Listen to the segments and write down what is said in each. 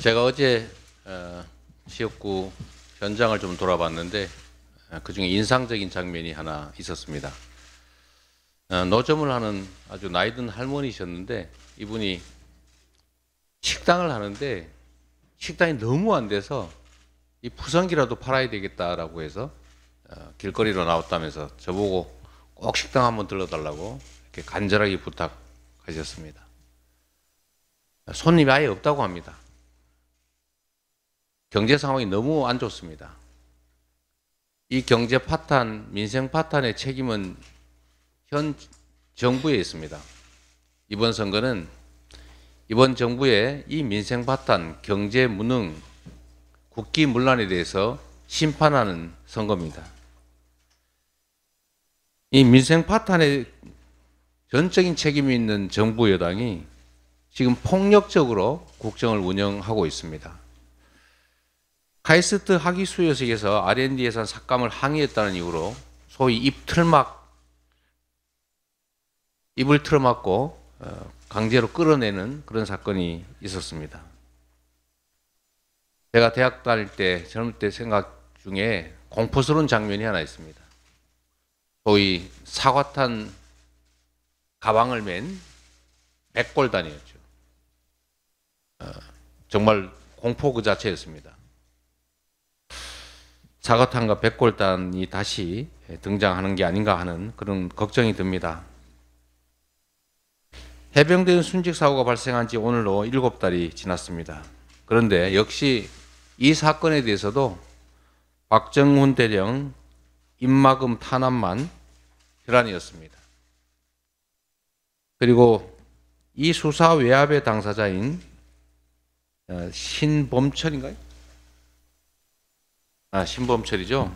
제가 어제 어, 지역구 현장을 좀 돌아봤는데 어, 그중에 인상적인 장면이 하나 있었습니다. 어, 노점을 하는 아주 나이든 할머니셨는데 이분이 식당을 하는데 식당이 너무 안 돼서 이 부성기라도 팔아야 되겠다라고 해서 길거리로 나왔다면서 저보고 꼭 식당 한번 들러달라고 이렇게 간절하게 부탁하셨습니다. 손님이 아예 없다고 합니다. 경제 상황이 너무 안 좋습니다. 이 경제 파탄, 민생 파탄의 책임은 현 정부에 있습니다. 이번 선거는 이번 정부의 이 민생 파탄, 경제 무능, 국기 문란에 대해서 심판하는 선거입니다. 이 민생 파탄에 전적인 책임이 있는 정부 여당이 지금 폭력적으로 국정을 운영하고 있습니다. 카이스트 하기수 요석에서 R&D 예산 삭감을 항의했다는 이유로 소위 입 틀막 입을 틀어막고 어, 강제로 끌어내는 그런 사건이 있었습니다. 제가 대학 다닐 때 젊을 때 생각 중에 공포스러운 장면이 하나 있습니다. 소위 사과탄 가방을 맨 백골단이었죠. 어, 정말 공포 그 자체였습니다. 사거탄과 백골단이 다시 등장하는 게 아닌가 하는 그런 걱정이 듭니다. 해병대 순직 사고가 발생한 지 오늘로 7달이 지났습니다. 그런데 역시 이 사건에 대해서도 박정훈 대령 입막음 탄압만 혈안이었습니다. 그리고 이 수사 외압의 당사자인 어, 신범철인가요? 아, 신범철이죠.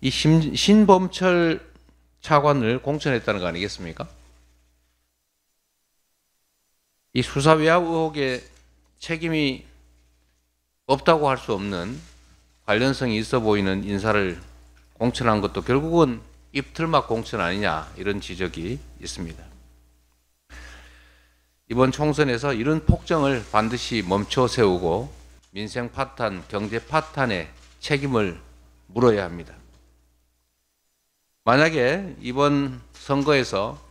이 신, 신범철 차관을 공천했다는 거 아니겠습니까? 이 수사 외압 의혹에 책임이 없다고 할 수 없는 관련성이 있어 보이는 인사를 공천한 것도 결국은 입틀막 공천 아니냐 이런 지적이 있습니다. 이번 총선에서 이런 폭정을 반드시 멈춰 세우고 민생 파탄, 경제 파탄에 책임을 물어야 합니다. 만약에 이번 선거에서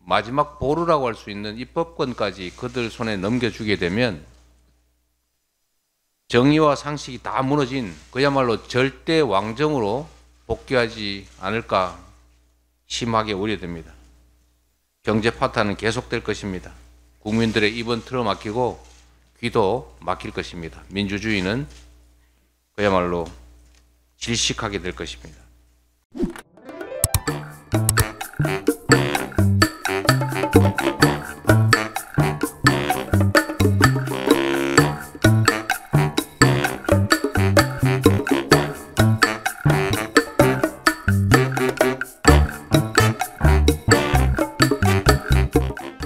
마지막 보루라고 할 수 있는 입법권까지 그들 손에 넘겨주게 되면 정의와 상식이 다 무너진 그야말로 절대 왕정으로 복귀하지 않을까 심하게 우려됩니다. 경제 파탄은 계속될 것입니다. 국민들의 입은 틀어 막히고 귀도 막힐 것입니다. 민주주의는 그야말로 질식하게 될 것입니다.